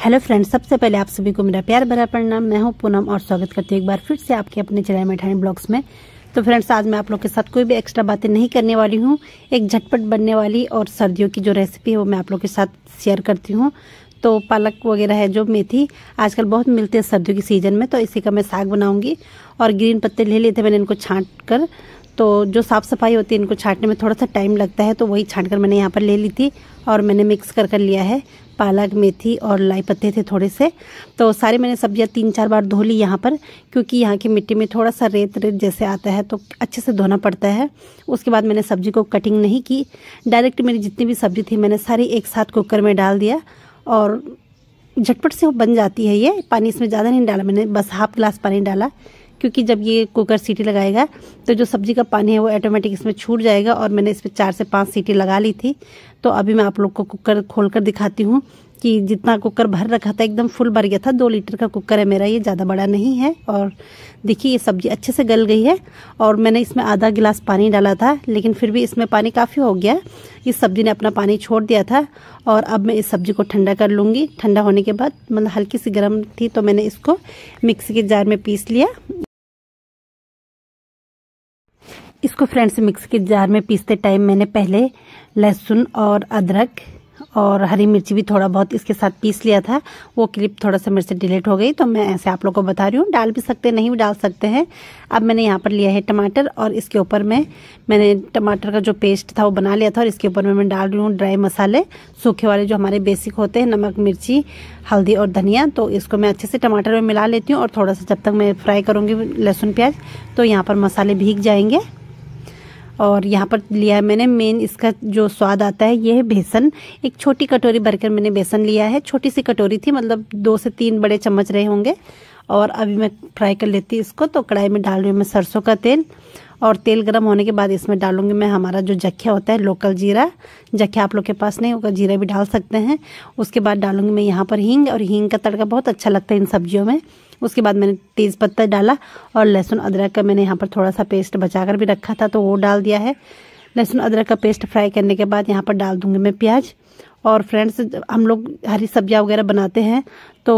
hello friends सबसे पहले आप सभी को मेरा प्यार भरा प्रणाम मैं हूं पूनम और स्वागत करती हूं एक बार फिर से आपके अपने चैनल मिठाई ब्लॉग्स में तो फ्रेंड्स आज मैं आप लोग के साथ कोई भी एक्स्ट्रा बातें नहीं करने वाली हूं एक झटपट बनने वाली और सर्दियों की जो रेसिपी है वो मैं आप लोग के साथ शेयर करती हूँ तो पालक वगैरह है जो मेथी आजकल बहुत मिलते हैं सर्दियों के सीजन में तो इसी का मैं साग बनाऊंगी और ग्रीन पत्ते ले लिए थे मैंने इनको छाट कर तो जो साफ़ सफाई होती है इनको छाटने में थोड़ा सा टाइम लगता है तो वही छाट कर मैंने यहाँ पर ले ली थी और मैंने मिक्स कर कर लिया है पालक मेथी और लाई पत्ते थे थोड़े से तो सारे मैंने सब्जियाँ तीन चार बार धो ली यहाँ पर क्योंकि यहाँ की मिट्टी में थोड़ा सा रेत रेत जैसे आता है तो अच्छे से धोना पड़ता है उसके बाद मैंने सब्जी को कटिंग नहीं की डायरेक्ट मेरी जितनी भी सब्जी थी मैंने सारी एक साथ कुकर में डाल दिया और झटपट से वो बन जाती है ये पानी इसमें ज़्यादा नहीं डाला मैंने बस हाफ ग्लास पानी डाला क्योंकि जब ये कुकर सीटी लगाएगा तो जो सब्जी का पानी है वो ऑटोमेटिक इसमें छूट जाएगा और मैंने इस पर चार से पाँच सीटी लगा ली थी तो अभी मैं आप लोग को कुकर खोल कर दिखाती हूँ कि जितना कुकर भर रखा था एकदम फुल भर गया था दो लीटर का कुकर है मेरा ये ज़्यादा बड़ा नहीं है और देखिए ये सब्ज़ी अच्छे से गल गई है और मैंने इसमें आधा गिलास पानी डाला था लेकिन फिर भी इसमें पानी काफ़ी हो गया इस सब्ज़ी ने अपना पानी छोड़ दिया था और अब मैं इस सब्ज़ी को ठंडा कर लूँगी ठंडा होने के बाद मतलब हल्की सी गर्म थी तो मैंने इसको मिक्सी के जार में पीस लिया इसको फ्रेंड्स मिक्स के जार में पीसते टाइम मैंने पहले लहसुन और अदरक और हरी मिर्ची भी थोड़ा बहुत इसके साथ पीस लिया था वो क्लिप थोड़ा सा मेरे से डिलीट हो गई तो मैं ऐसे आप लोगों को बता रही हूँ डाल भी सकते नहीं भी डाल सकते हैं अब मैंने यहाँ पर लिया है टमाटर और इसके ऊपर में मैंने टमाटर का जो पेस्ट था वो बना लिया था और इसके ऊपर में मैं डाल रही हूँ ड्राई मसाले सूखे वाले जो हमारे बेसिक होते हैं नमक मिर्ची हल्दी और धनिया तो इसको मैं अच्छे से टमाटर में मिला लेती हूँ और थोड़ा सा जब तक मैं फ्राई करूँगी लहसुन प्याज तो यहाँ पर मसाले भीग जाएंगे और यहाँ पर लिया है मैंने मेन इसका जो स्वाद आता है ये है बेसन एक छोटी कटोरी भरकर मैंने बेसन लिया है छोटी सी कटोरी थी मतलब दो से तीन बड़े चम्मच रहे होंगे और अभी मैं फ्राई कर लेती इसको तो कढ़ाई में डाल रही हूँ मैं सरसों का तेल और तेल गर्म होने के बाद इसमें डालूंगी मैं हमारा जो जख्या होता है लोकल जीरा जख्या आप लोग के पास नहीं होगा जीरा भी डाल सकते हैं उसके बाद डालूंगी मैं यहाँ पर हींग और हींग का तड़का बहुत अच्छा लगता है इन सब्जियों में उसके बाद मैंने तेज़ पत्ता डाला और लहसुन अदरक का मैंने यहाँ पर थोड़ा सा पेस्ट बचा कर भी रखा था तो वो डाल दिया है लहसुन अदरक का पेस्ट फ्राई करने के बाद यहाँ पर डाल दूँगी मैं प्याज और फ्रेंड्स हम लोग हरी सब्जियाँ वगैरह बनाते हैं तो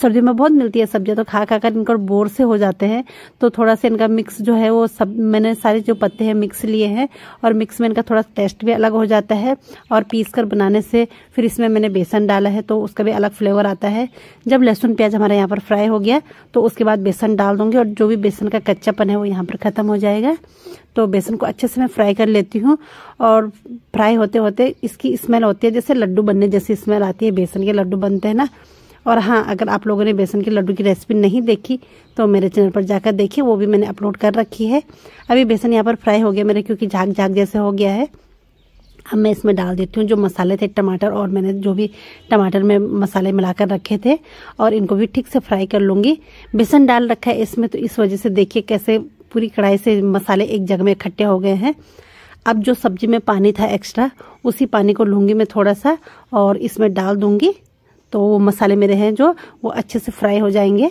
सर्दियों में बहुत मिलती है सब्जियाँ तो खा खा कर इनको बोर से हो जाते हैं तो थोड़ा सा इनका मिक्स जो है वो सब मैंने सारे जो पत्ते हैं मिक्स लिए हैं और मिक्स में इनका थोड़ा टेस्ट भी अलग हो जाता है और पीस कर बनाने से फिर इसमें मैंने बेसन डाला है तो उसका भी अलग फ्लेवर आता है जब लहसुन प्याज हमारे यहाँ पर फ्राई हो गया तो उसके बाद बेसन डाल दूंगी और जो भी बेसन का कच्चापन है वो यहाँ पर ख़त्म हो जाएगा तो बेसन को अच्छे से मैं फ्राई कर लेती हूँ और फ्राई होते होते इसकी स्मेल होती है जैसे लड्डू बनने जैसी स्मेल आती है बेसन के लड्डू बनते हैं ना और हाँ अगर आप लोगों ने बेसन के लड्डू की रेसिपी नहीं देखी तो मेरे चैनल पर जाकर देखिए वो भी मैंने अपलोड कर रखी है अभी बेसन यहाँ पर फ्राई हो गया मेरे क्योंकि झाग झाग जैसे हो गया है अब मैं इसमें डाल देती हूँ जो मसाले थे टमाटर और मैंने जो भी टमाटर में मसाले मिलाकर रखे थे और इनको भी ठीक से फ्राई कर लूँगी बेसन डाल रखा है इसमें तो इस वजह से देखिए कैसे पूरी कढ़ाई से मसाले एक जग में इकट्ठे हो गए हैं अब जो सब्जी में पानी था एक्स्ट्रा उसी पानी को लूँगी मैं थोड़ा सा और इसमें डाल दूँगी तो वो मसाले मेरे हैं जो वो अच्छे से फ्राई हो जाएंगे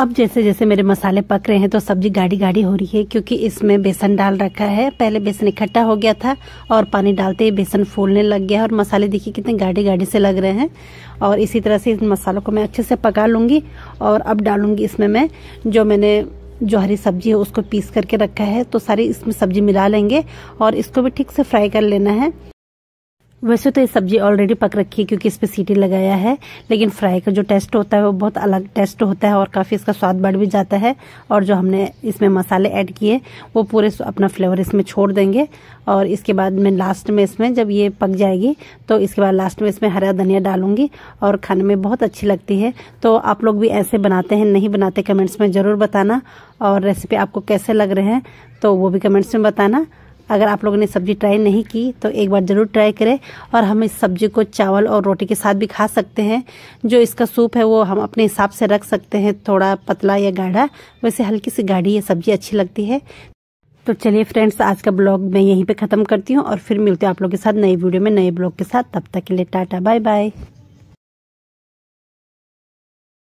अब जैसे जैसे मेरे मसाले पक रहे हैं तो सब्जी गाढ़ी गाढ़ी हो रही है क्योंकि इसमें बेसन डाल रखा है पहले बेसन इकट्ठा हो गया था और पानी डालते ही बेसन फूलने लग गया और मसाले देखिए कितने गाढ़ी गाढ़ी से लग रहे हैं और इसी तरह से इन मसालों को मैं अच्छे से पका लूँगी और अब डालूंगी इसमें मैं जो मैंने जो हरी सब्जी है उसको पीस करके रखा है तो सारी इसमें सब्जी मिला लेंगे और इसको भी ठीक से फ्राई कर लेना है वैसे तो ये सब्जी ऑलरेडी पक रखी है क्योंकि इस पर सीटी लगाया है लेकिन फ्राई का जो टेस्ट होता है वो बहुत अलग टेस्ट होता है और काफ़ी इसका स्वाद बढ़ भी जाता है और जो हमने इसमें मसाले ऐड किए वो पूरे अपना फ्लेवर इसमें छोड़ देंगे और इसके बाद में लास्ट में इसमें जब ये पक जाएगी तो इसके बाद लास्ट में इसमें हरा धनिया डालूंगी और खाने में बहुत अच्छी लगती है तो आप लोग भी ऐसे बनाते हैं नहीं बनाते कमेंट्स में ज़रूर बताना और रेसिपी आपको कैसे लग रहे हैं तो वो भी कमेंट्स में बताना अगर आप लोगों ने सब्जी ट्राई नहीं की तो एक बार ज़रूर ट्राई करें और हम इस सब्जी को चावल और रोटी के साथ भी खा सकते हैं जो इसका सूप है वो हम अपने हिसाब से रख सकते हैं थोड़ा पतला या गाढ़ा वैसे हल्की सी गाढ़ी ये सब्जी अच्छी लगती है तो चलिए फ्रेंड्स आज का ब्लॉग मैं यहीं पे ख़त्म करती हूँ और फिर मिलते हैं आप लोगों के साथ नए वीडियो में नए ब्लॉग के साथ तब तक के लिए टाटा बाय बाय